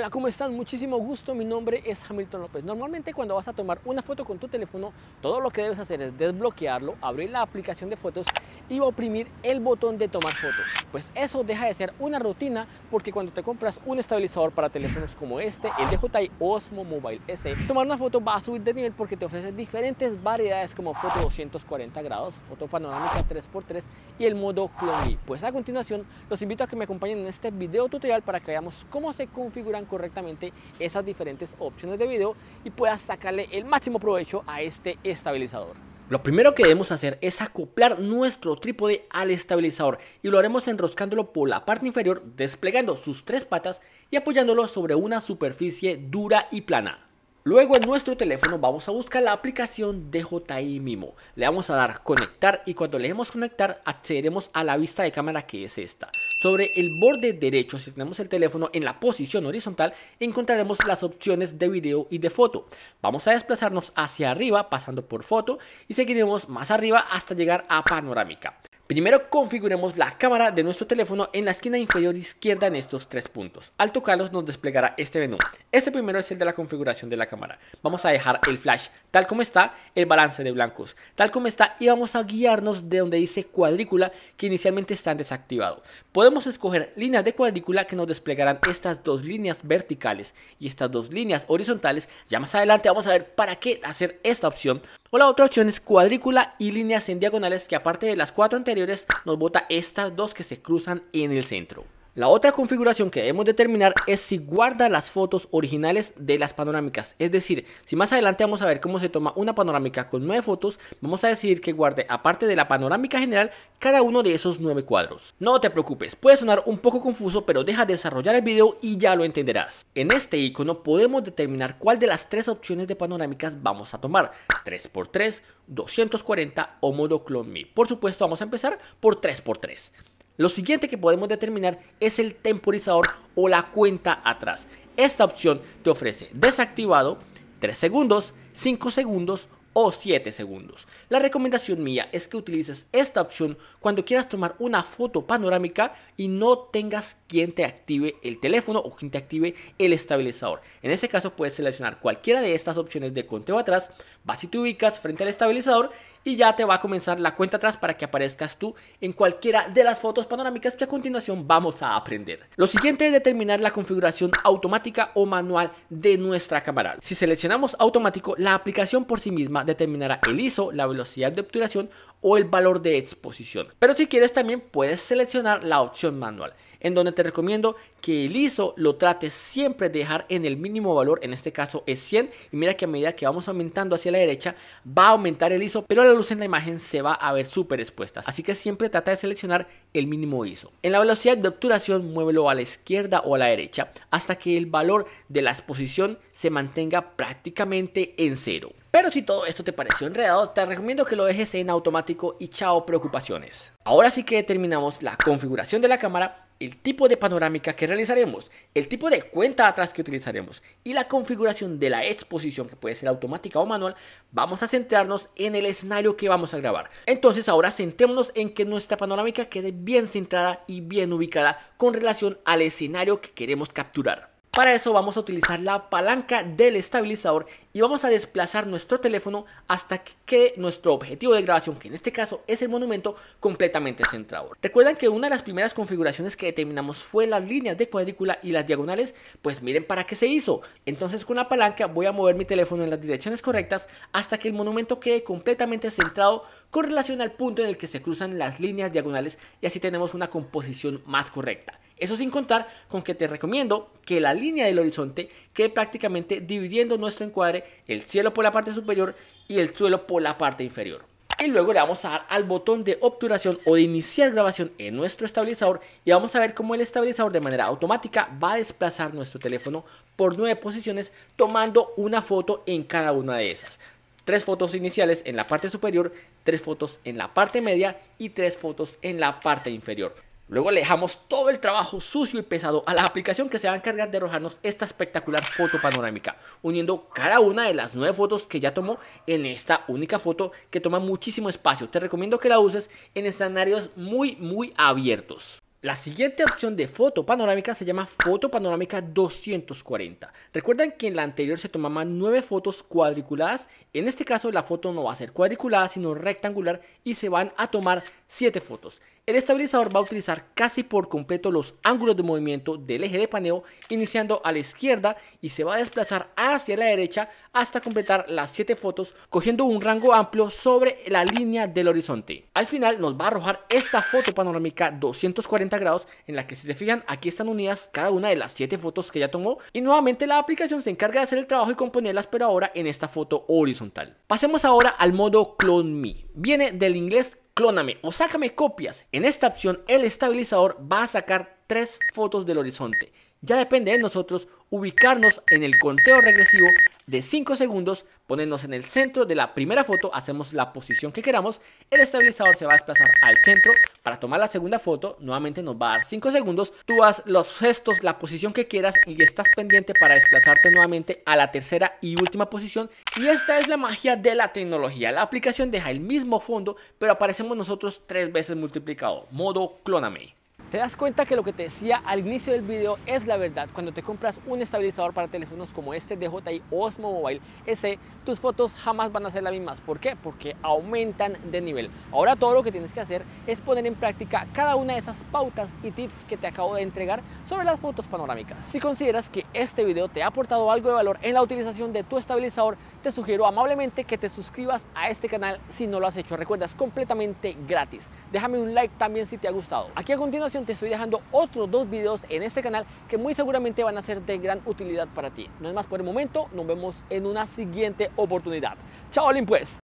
Hola, ¿cómo están? Muchísimo gusto, mi nombre es Hamilton López. Normalmente cuando vas a tomar una foto con tu teléfono, todo lo que debes hacer es desbloquearlo, abrir la aplicación de fotos y va a oprimir el botón de tomar fotos. Pues eso deja de ser una rutina porque cuando te compras un estabilizador para teléfonos como este, el DJI Osmo Mobile S, tomar una foto va a subir de nivel porque te ofrece diferentes variedades como foto 240 grados, foto panorámica 3x3 y el modo Clone Pues a continuación los invito a que me acompañen en este video tutorial para que veamos cómo se configuran correctamente esas diferentes opciones de video y puedas sacarle el máximo provecho a este estabilizador. Lo primero que debemos hacer es acoplar nuestro trípode al estabilizador y lo haremos enroscándolo por la parte inferior, desplegando sus tres patas y apoyándolo sobre una superficie dura y plana. Luego en nuestro teléfono vamos a buscar la aplicación DJI Mimo. Le vamos a dar conectar y cuando le demos conectar accederemos a la vista de cámara que es esta. Sobre el borde derecho, si tenemos el teléfono en la posición horizontal, encontraremos las opciones de video y de foto. Vamos a desplazarnos hacia arriba pasando por foto y seguiremos más arriba hasta llegar a panorámica. Primero configuremos la cámara de nuestro teléfono en la esquina inferior izquierda en estos tres puntos. Al tocarlos nos desplegará este menú. Este primero es el de la configuración de la cámara. Vamos a dejar el flash tal como está, el balance de blancos tal como está y vamos a guiarnos de donde dice cuadrícula que inicialmente está desactivado. Podemos escoger líneas de cuadrícula que nos desplegarán estas dos líneas verticales y estas dos líneas horizontales. Ya más adelante vamos a ver para qué hacer esta opción o la otra opción es cuadrícula y líneas en diagonales que aparte de las cuatro anteriores nos bota estas dos que se cruzan en el centro. La otra configuración que debemos determinar es si guarda las fotos originales de las panorámicas. Es decir, si más adelante vamos a ver cómo se toma una panorámica con nueve fotos, vamos a decidir que guarde, aparte de la panorámica general, cada uno de esos 9 cuadros. No te preocupes, puede sonar un poco confuso, pero deja desarrollar el video y ya lo entenderás. En este icono podemos determinar cuál de las tres opciones de panorámicas vamos a tomar. 3x3, 240 o modo Clone Me. Por supuesto, vamos a empezar por 3x3. Lo siguiente que podemos determinar es el temporizador o la cuenta atrás. Esta opción te ofrece desactivado 3 segundos, 5 segundos o 7 segundos. La recomendación mía es que utilices esta opción cuando quieras tomar una foto panorámica y no tengas quien te active el teléfono o quien te active el estabilizador. En ese caso puedes seleccionar cualquiera de estas opciones de conteo atrás, vas y te ubicas frente al estabilizador y ya te va a comenzar la cuenta atrás para que aparezcas tú en cualquiera de las fotos panorámicas que a continuación vamos a aprender. Lo siguiente es determinar la configuración automática o manual de nuestra cámara. Si seleccionamos automático, la aplicación por sí misma determinará el ISO, la velocidad de obturación o el valor de exposición. Pero si quieres también puedes seleccionar la opción manual en donde te recomiendo que el ISO lo trates siempre de dejar en el mínimo valor, en este caso es 100, y mira que a medida que vamos aumentando hacia la derecha, va a aumentar el ISO, pero la luz en la imagen se va a ver súper expuesta, así que siempre trata de seleccionar el mínimo ISO. En la velocidad de obturación, muévelo a la izquierda o a la derecha, hasta que el valor de la exposición se mantenga prácticamente en cero. Pero si todo esto te pareció enredado, te recomiendo que lo dejes en automático y chao preocupaciones. Ahora sí que terminamos la configuración de la cámara el tipo de panorámica que realizaremos, el tipo de cuenta atrás que utilizaremos y la configuración de la exposición que puede ser automática o manual, vamos a centrarnos en el escenario que vamos a grabar. Entonces ahora centrémonos en que nuestra panorámica quede bien centrada y bien ubicada con relación al escenario que queremos capturar. Para eso vamos a utilizar la palanca del estabilizador y vamos a desplazar nuestro teléfono hasta que nuestro objetivo de grabación, que en este caso es el monumento, completamente centrado. Recuerdan que una de las primeras configuraciones que determinamos fue las líneas de cuadrícula y las diagonales, pues miren para qué se hizo. Entonces con la palanca voy a mover mi teléfono en las direcciones correctas hasta que el monumento quede completamente centrado con relación al punto en el que se cruzan las líneas diagonales y así tenemos una composición más correcta. Eso sin contar con que te recomiendo que la línea del horizonte quede prácticamente dividiendo nuestro encuadre, el cielo por la parte superior y el suelo por la parte inferior. Y luego le vamos a dar al botón de obturación o de iniciar grabación en nuestro estabilizador y vamos a ver cómo el estabilizador de manera automática va a desplazar nuestro teléfono por nueve posiciones tomando una foto en cada una de esas tres fotos iniciales en la parte superior, tres fotos en la parte media y tres fotos en la parte inferior. Luego le dejamos todo el trabajo sucio y pesado a la aplicación que se va a encargar de arrojarnos esta espectacular foto panorámica, uniendo cada una de las nueve fotos que ya tomó en esta única foto que toma muchísimo espacio. Te recomiendo que la uses en escenarios muy muy abiertos. La siguiente opción de foto panorámica se llama foto panorámica 240. Recuerden que en la anterior se tomaban 9 fotos cuadriculadas. En este caso la foto no va a ser cuadriculada sino rectangular y se van a tomar 7 fotos. El estabilizador va a utilizar casi por completo los ángulos de movimiento del eje de paneo, iniciando a la izquierda y se va a desplazar hacia la derecha hasta completar las 7 fotos, cogiendo un rango amplio sobre la línea del horizonte. Al final nos va a arrojar esta foto panorámica 240 grados, en la que si se fijan aquí están unidas cada una de las 7 fotos que ya tomó, y nuevamente la aplicación se encarga de hacer el trabajo y componerlas, pero ahora en esta foto horizontal. Pasemos ahora al modo Clone Me. Viene del inglés clóname o sácame copias. En esta opción el estabilizador va a sacar tres fotos del horizonte. Ya depende de nosotros ubicarnos en el conteo regresivo de 5 segundos ponernos en el centro de la primera foto, hacemos la posición que queramos, el estabilizador se va a desplazar al centro para tomar la segunda foto, nuevamente nos va a dar 5 segundos, tú haz los gestos, la posición que quieras y estás pendiente para desplazarte nuevamente a la tercera y última posición y esta es la magia de la tecnología, la aplicación deja el mismo fondo pero aparecemos nosotros tres veces multiplicado, modo cloname. Te das cuenta que lo que te decía al inicio del video es la verdad. Cuando te compras un estabilizador para teléfonos como este DJI Osmo Mobile S, tus fotos jamás van a ser las mismas. ¿Por qué? Porque aumentan de nivel. Ahora todo lo que tienes que hacer es poner en práctica cada una de esas pautas y tips que te acabo de entregar sobre las fotos panorámicas. Si consideras que este video te ha aportado algo de valor en la utilización de tu estabilizador, te sugiero amablemente que te suscribas a este canal si no lo has hecho. Recuerda, es completamente gratis. Déjame un like también si te ha gustado. Aquí a continuación te estoy dejando otros dos videos en este canal que muy seguramente van a ser de gran utilidad para ti. No es más por el momento, nos vemos en una siguiente oportunidad. Chao, Lin, pues.